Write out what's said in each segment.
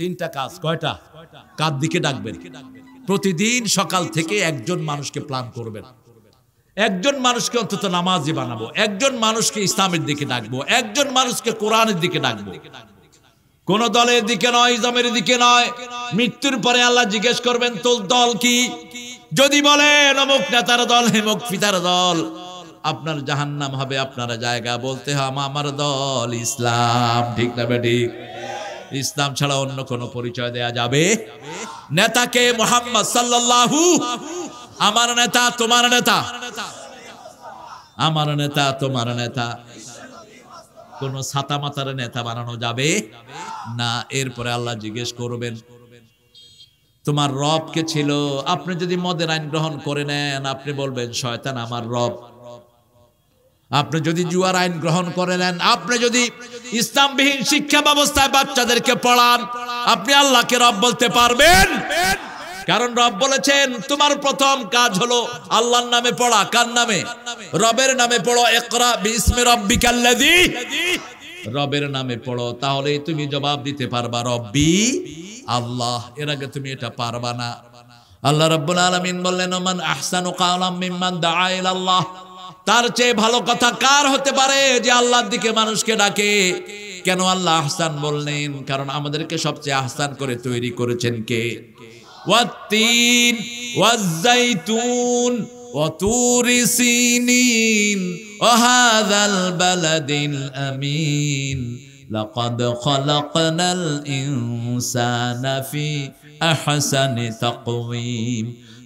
তিনটা কাজ কয়টা কার দিকে ডাকবেন প্রতিদিন সকাল থেকে একজন মানুষকে প্ল্যান করবেন একজন মানুষকে অন্তত নামাজি বানাবো একজন মানুষকে ইসলামের দিকে ডাকবো একজন মানুষকে কোরআনের দিকে ডাকবো কোন দলের দিকে নয় ইসলামের দিকে নয় মৃত্যুর পরে আল্লাহ জিজ্ঞেস করবেন তোর দল কি যদি বলে নমুক নেতার দল হেমুক পিতার দল আপনার জাহান্নাম হবে আপনারা জায়গা বলতে হাম আমার দল ইসলাম ঠিক না ঠিক ইসলাম ছাড়া অন্য কোন পরিচয় দেয়া যাবে নেতাকে মোহাম্মদ সাল্লাহ আমার নেতা তোমার নেতা আমার নেতা তোমার নেতা কোন ছাতা মাতার নেতা বানানো যাবে না এরপরে আল্লাহ জিজ্ঞেস করবেন তোমার রবকে ছিল আপনি যদি মদের আইন গ্রহণ করে নেন আপনি বলবেন শয়তান আমার রব আপনি যদি জুয়ার আইন গ্রহণ করে নেন আপনি যদি ইসলামবিহীন শিক্ষা ব্যবস্থায় বাচ্চাদেরকে পড়ান আপনি আল্লাহকে রব বলতে পারবেন কারণ রব বলেছেন তোমার প্রথম কাজ হলো আল্লাহর নামে পড়া কার নামে রবের নামে পড়ো একরা বিসমে রব্বিকাল্লাদি রবের নামে পড়ো তাহলে তুমি জবাব দিতে পারবা রব্বি আল্লাহ এর আগে তুমি এটা পারবা না আল্লাহ রাব্বুল আলামিন বললেন মান আহসানু কালাম মিম্মান দাআ ইলা আল্লাহ তার চেয়ে ভালো কথা কার হতে পারে যে আল্লাহর দিকে মানুষকে ডাকে কেন আল্লাহ আহসান বললেন কারণ আমাদেরকে সবচেয়ে আহসান করে তৈরি করেছেন কে ওয়াত্তিন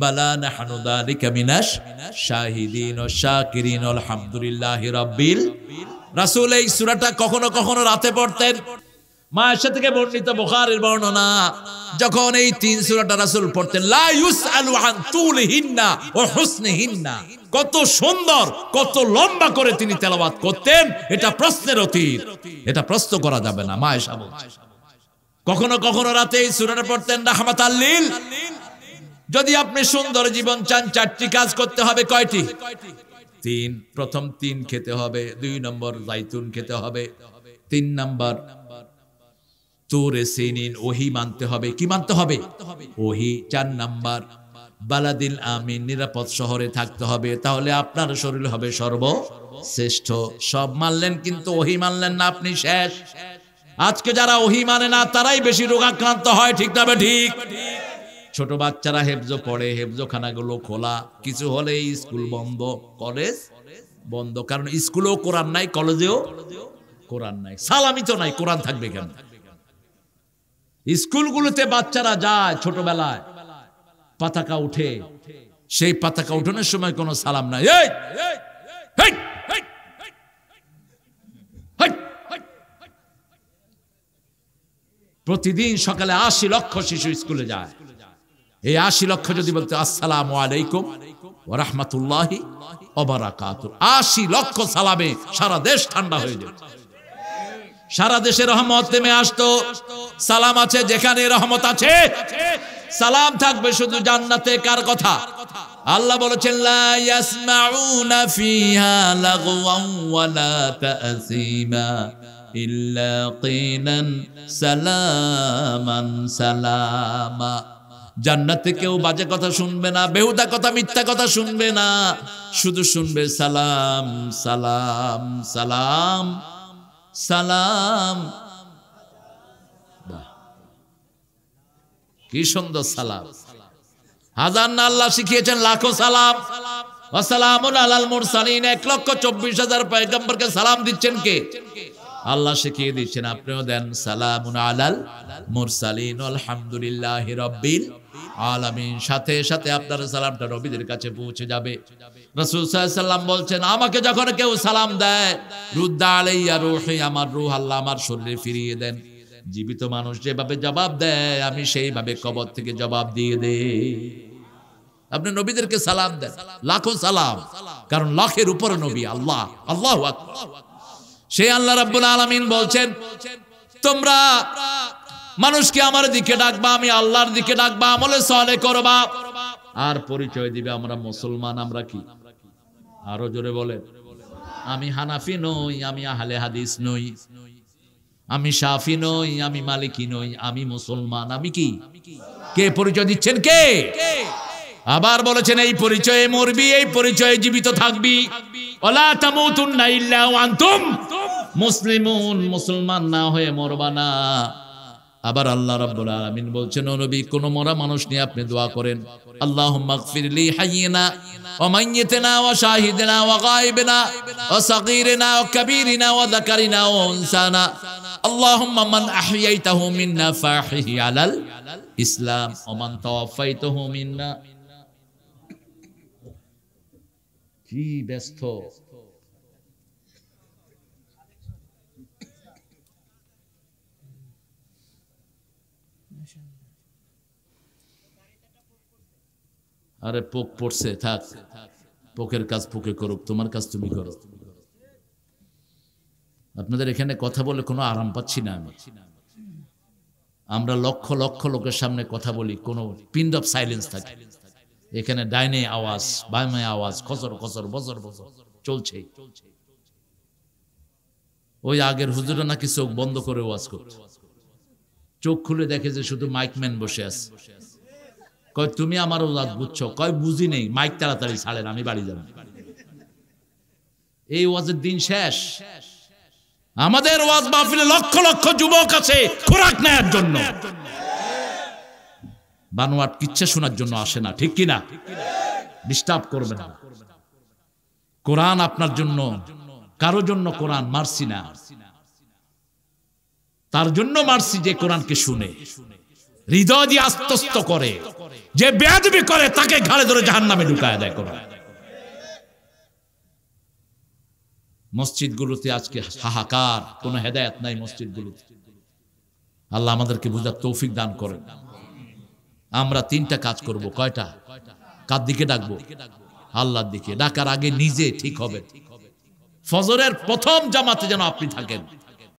কখনো কখনো রাতে পড়তেন থেকে বর্ণিত বর্ণনা যখন এই তিন পড়তেন কত সুন্দর কত লম্বা করে তিনি তেলাওয়াত করতেন এটা প্রশ্নের অতীত এটা প্রশ্ন করা যাবে না মায়ের সাবু কখনো কখনো রাতে এই সুরাটা পড়তেন রাহমাত আল্লিল যদি আপনি সুন্দর জীবন চান চারটি কাজ করতে হবে কয়টি তিন প্রথম তিন খেতে হবে দুই নম্বর জাইতুন খেতে হবে তিন নম্বর তোরে সিনিন ওহি মানতে হবে কি মানতে হবে ওহি চার নাম্বার বালাদিল আমিন নিরাপদ শহরে থাকতে হবে তাহলে আপনার শরীর হবে সর্ব শ্রেষ্ঠ সব মানলেন কিন্তু ওহি মানলেন না আপনি শেষ আজকে যারা ওহি মানে না তারাই বেশি রোগাক্রান্ত হয় ঠিক না ঠিক ছোট বাচ্চারা হেফজো পড়ে হেফজোখানাগুলো খোলা কিছু হলে স্কুল বন্ধ কলেজ বন্ধ কারণ স্কুলেও কোরআন নাই কলেজেও কোরআন নাই সালামি তো নাই কোরআন থাকবে কেন স্কুলগুলোতে বাচ্চারা যায় ছোটবেলায় পাতাকা উঠে সেই পাতাকা উঠানোর সময় কোনো সালাম নাই প্রতিদিন সকালে আশি লক্ষ শিশু স্কুলে যায় এই আশি লক্ষ যদি বলতে আসসালাম আলাইকুম ওরহমতুল্লাহি আশি লক্ষ সালামে সারা দেশ ঠান্ডা হয়ে যেত সারা দেশে রহমত নেমে আসতো সালাম আছে যেখানে রহমত আছে সালাম থাকবে শুধু জান্নাতে কার কথা আল্লাহ বলেছেন সালামা জান্নাতে কেউ বাজে কথা শুনবে না বেহুদা কথা মিথ্যা কথা শুনবে না শুধু শুনবে সালাম সালাম সালাম সালাম কি সুন্দর সালাম হাজার না আল্লাহ শিখিয়েছেন লাখো সালাম আসসালামুন আলাল মুরসালিন এক লক্ষ চব্বিশ হাজার পয়গম্বরকে সালাম দিচ্ছেন কে আল্লাহ শিখিয়ে দিচ্ছেন আপনিও দেন সালামুন আলাল মুরসালিন আলহামদুলিল্লাহ রব্বিল আলামিন সাথে সাথে আপনার সালামটা নবীদের কাছে পৌঁছে যাবে বলছেন আমাকে যখন কেউ সালাম দেয় রুদ্দা আলাইয়া রুহি আমার রুহ আল্লাহ আমার শরীরে ফিরিয়ে দেন জীবিত মানুষ যেভাবে জবাব দেয় আমি সেইভাবে কবর থেকে জবাব দিয়ে দেই আপনি নবীদেরকে সালাম দেন লাখো সালাম কারণ লাখের উপর নবী আল্লাহ আল্লাহ সেই আল্লাহ রাব্বুল আলামিন বলছেন তোমরা মানুষকে আমার দিকে ডাকবা আমি আল্লাহর দিকে ডাকবা আমলে সালে করবা আর পরিচয় দিবে আমরা মুসলমান আমরা কি আরো জোরে বলে আমি হানাফি নই আমি আহলে হাদিস নই আমি সাফি নই আমি মালিকি নই আমি মুসলমান আমি কি কে পরিচয় দিচ্ছেন কে আবার বলেছেন এই পরিচয়ে মরবি এই পরিচয়ে জীবিত থাকবি ওলা তামুতুন না ইল্লা আনতুম মুসলিমুন মুসলমান না হয়ে মরবা না আবার আল্লাহ রাব্বুল আলামিন বলছেন নবী কোন মরা মানুষ নিয়ে আপনি দোয়া করেন আল্লাহুম্মা গফিরলি হাইয়িনা ওয়া মাইয়িতিনা ওয়া শাহিদিনা ওয়া গায়বিনা ওয়া সাগীরিনা ওয়া কাবীরিনা ওয়া যাকারিনা ওয়া উনসানা আল্লাহুম্মা মান আহইয়াইতাহু মিন্না ফাহিহি আলাল ইসলাম ওয়া মান তাওয়াফাইতাহু মিন্না কি ব্যস্ত আরে পোক পড়ছে থাক পোকের কাজ পোকে করুক তোমার কাজ তুমি করো আপনাদের এখানে কথা বলে কোনো আরাম পাচ্ছি না আমি আমরা লক্ষ লক্ষ লোকের সামনে কথা বলি কোনো পিন্ড অফ সাইলেন্স থাকে এখানে ডাইনে আওয়াজ বামে আওয়াজ খসর খসর বছর বছর চলছে ওই আগের হুজুরা নাকি চোখ বন্ধ করে ওয়াজ করছে চোখ খুলে দেখে যে শুধু মাইকম্যান বসে আছে কয় তুমি আমার ওজাত বুঝছো কয় বুঝি নেই মাইক তাড়াতাড়ি ছাড়েন আমি বাড়ি যাব এই ওয়াজের দিন শেষ আমাদের ওয়াজ মাহফিলে লক্ষ লক্ষ যুবক আছে খোরাক নেয়ার জন্য বানোয়াট কিচ্ছে শোনার জন্য আসে না ঠিক কিনা ডিস্টার্ব করবে না কোরআন আপনার জন্য কারো জন্য কোরআন মারছি না তার জন্য মারছি যে কোরআনকে শুনে হৃদয় দিয়ে আস্তস্ত করে যে বেয়াদবি করে তাকে ঘাড়ে ধরে জাহান নামে ঢুকায় দেয় কোনো মসজিদগুলোতে আজকে হাহাকার কোন হেদায়ত নাই মসজিদ গুলোতে আল্লাহ আমাদেরকে বুঝার তৌফিক দান করেন আমরা তিনটা কাজ করব কয়টা কার দিকে ডাকবো আল্লাহর দিকে ডাকার আগে নিজে ঠিক হবে ফজরের প্রথম জামাতে যেন আপনি থাকেন